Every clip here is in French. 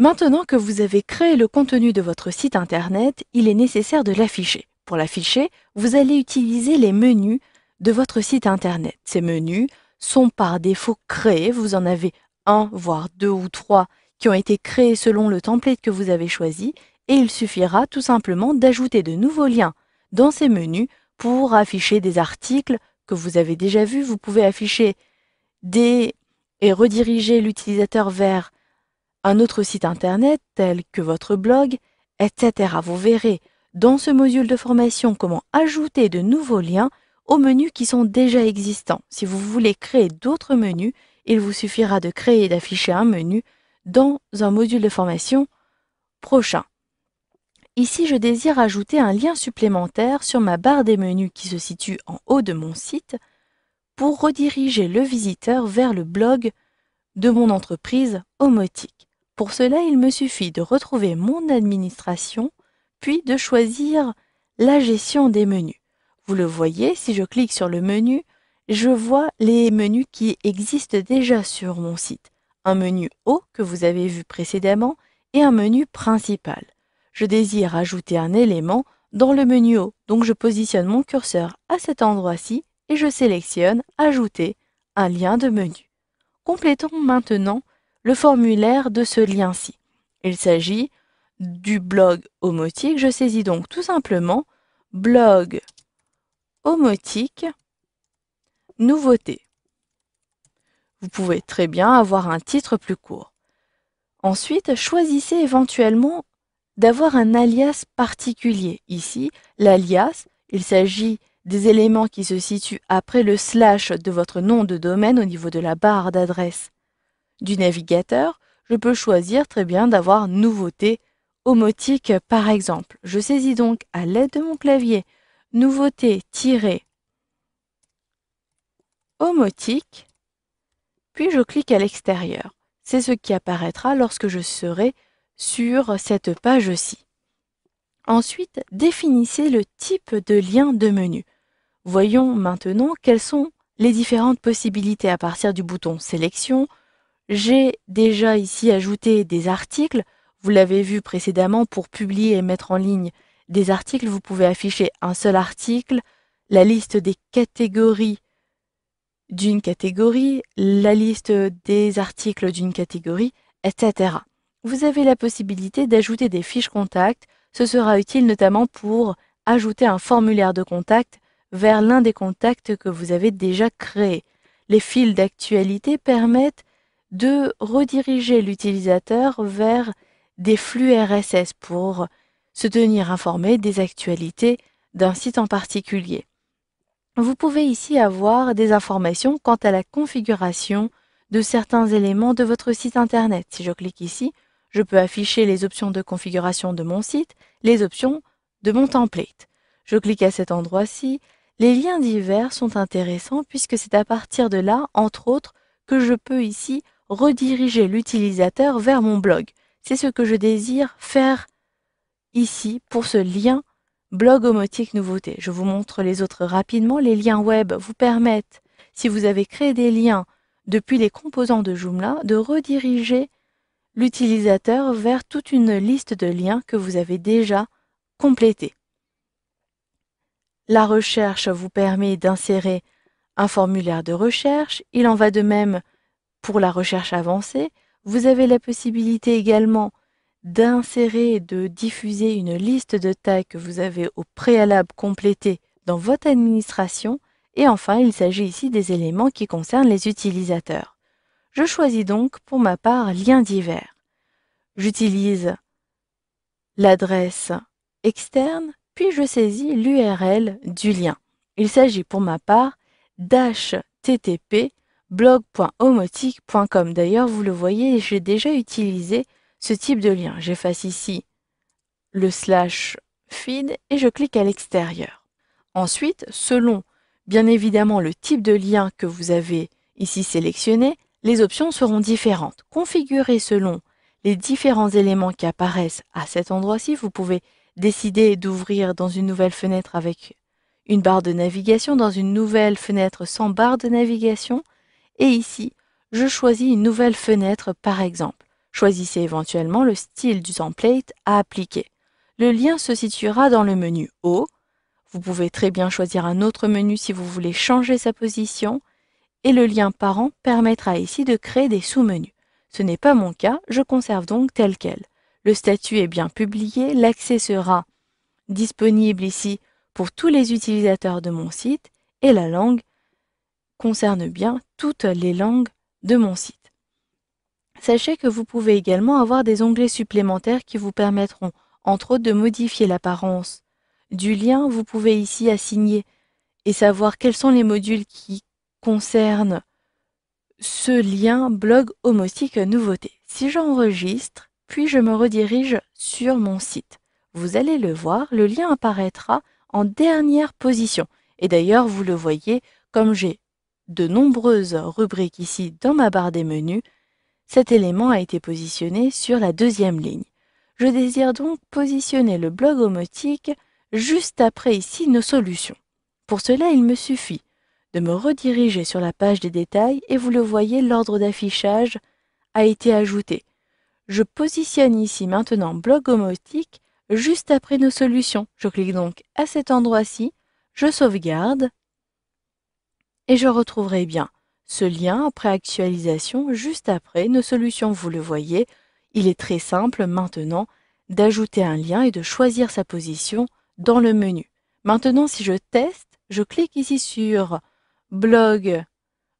Maintenant que vous avez créé le contenu de votre site Internet, il est nécessaire de l'afficher. Pour l'afficher, vous allez utiliser les menus de votre site Internet. Ces menus sont par défaut créés. Vous en avez un, voire deux ou trois qui ont été créés selon le template que vous avez choisi et il suffira tout simplement d'ajouter de nouveaux liens dans ces menus pour afficher des articles que vous avez déjà vus. Vous pouvez afficher des et rediriger l'utilisateur vers un autre site internet tel que votre blog, etc. Vous verrez dans ce module de formation comment ajouter de nouveaux liens aux menus qui sont déjà existants. Si vous voulez créer d'autres menus, il vous suffira de créer et d'afficher un menu dans un module de formation prochain. Ici, je désire ajouter un lien supplémentaire sur ma barre des menus qui se situe en haut de mon site pour rediriger le visiteur vers le blog de mon entreprise Homotic. Pour cela, il me suffit de retrouver mon administration, puis de choisir la gestion des menus. Vous le voyez, si je clique sur le menu, je vois les menus qui existent déjà sur mon site. Un menu haut que vous avez vu précédemment et un menu principal. Je désire ajouter un élément dans le menu haut, donc je positionne mon curseur à cet endroit-ci et je sélectionne Ajouter un lien de menu. Complétons maintenant le formulaire de ce lien-ci. Il s'agit du blog homotique. Je saisis donc tout simplement blog homotique nouveauté. Vous pouvez très bien avoir un titre plus court. Ensuite, choisissez éventuellement d'avoir un alias particulier. Ici, l'alias, il s'agit des éléments qui se situent après le slash de votre nom de domaine au niveau de la barre d'adresse du navigateur, je peux choisir très bien d'avoir nouveauté homotique par exemple. Je saisis donc à l'aide de mon clavier nouveauté-homotique, puis je clique à l'extérieur. C'est ce qui apparaîtra lorsque je serai sur cette page-ci. Ensuite, définissez le type de lien de menu. Voyons maintenant quelles sont les différentes possibilités à partir du bouton Sélection, j'ai déjà ici ajouté des articles, vous l'avez vu précédemment, pour publier et mettre en ligne des articles, vous pouvez afficher un seul article, la liste des catégories d'une catégorie, la liste des articles d'une catégorie, etc. Vous avez la possibilité d'ajouter des fiches contacts. ce sera utile notamment pour ajouter un formulaire de contact vers l'un des contacts que vous avez déjà créé. Les fils d'actualité permettent de rediriger l'utilisateur vers des flux RSS pour se tenir informé des actualités d'un site en particulier. Vous pouvez ici avoir des informations quant à la configuration de certains éléments de votre site Internet. Si je clique ici, je peux afficher les options de configuration de mon site, les options de mon template. Je clique à cet endroit-ci. Les liens divers sont intéressants puisque c'est à partir de là, entre autres, que je peux ici rediriger l'utilisateur vers mon blog. C'est ce que je désire faire ici pour ce lien blog homotique nouveauté. Je vous montre les autres rapidement. Les liens web vous permettent, si vous avez créé des liens depuis les composants de Joomla, de rediriger l'utilisateur vers toute une liste de liens que vous avez déjà complétés. La recherche vous permet d'insérer un formulaire de recherche. Il en va de même pour la recherche avancée. Vous avez la possibilité également d'insérer et de diffuser une liste de tags que vous avez au préalable complétée dans votre administration. Et enfin, il s'agit ici des éléments qui concernent les utilisateurs. Je choisis donc pour ma part liens divers. J'utilise l'adresse externe, puis je saisis l'URL du lien. Il s'agit pour ma part d'http blog.omotic.com. D'ailleurs, vous le voyez, j'ai déjà utilisé ce type de lien. J'efface ici le slash feed et je clique à l'extérieur. Ensuite, selon bien évidemment le type de lien que vous avez ici sélectionné, les options seront différentes. Configurez selon les différents éléments qui apparaissent à cet endroit-ci, vous pouvez décider d'ouvrir dans une nouvelle fenêtre avec une barre de navigation, dans une nouvelle fenêtre sans barre de navigation, et ici, je choisis une nouvelle fenêtre par exemple. Choisissez éventuellement le style du template à appliquer. Le lien se situera dans le menu Haut. Vous pouvez très bien choisir un autre menu si vous voulez changer sa position. Et le lien parent permettra ici de créer des sous-menus. Ce n'est pas mon cas, je conserve donc tel quel. Le statut est bien publié, l'accès sera disponible ici pour tous les utilisateurs de mon site et la langue concerne bien toutes les langues de mon site. Sachez que vous pouvez également avoir des onglets supplémentaires qui vous permettront, entre autres, de modifier l'apparence du lien. Vous pouvez ici assigner et savoir quels sont les modules qui concernent ce lien blog homostique nouveauté. Si j'enregistre, puis je me redirige sur mon site. Vous allez le voir, le lien apparaîtra en dernière position. Et d'ailleurs, vous le voyez, comme j'ai de nombreuses rubriques ici dans ma barre des menus, cet élément a été positionné sur la deuxième ligne. Je désire donc positionner le blog homotique juste après ici nos solutions. Pour cela, il me suffit de me rediriger sur la page des détails et vous le voyez, l'ordre d'affichage a été ajouté. Je positionne ici maintenant blog homotique juste après nos solutions. Je clique donc à cet endroit-ci, je sauvegarde et je retrouverai bien ce lien après actualisation juste après nos solutions. Vous le voyez, il est très simple maintenant d'ajouter un lien et de choisir sa position dans le menu. Maintenant, si je teste, je clique ici sur blog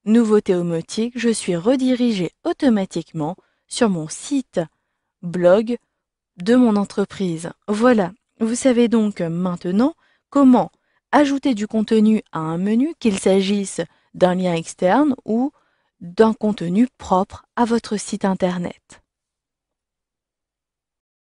nouveauté homotique, je suis redirigé automatiquement sur mon site blog de mon entreprise. Voilà, vous savez donc maintenant comment Ajoutez du contenu à un menu, qu'il s'agisse d'un lien externe ou d'un contenu propre à votre site Internet.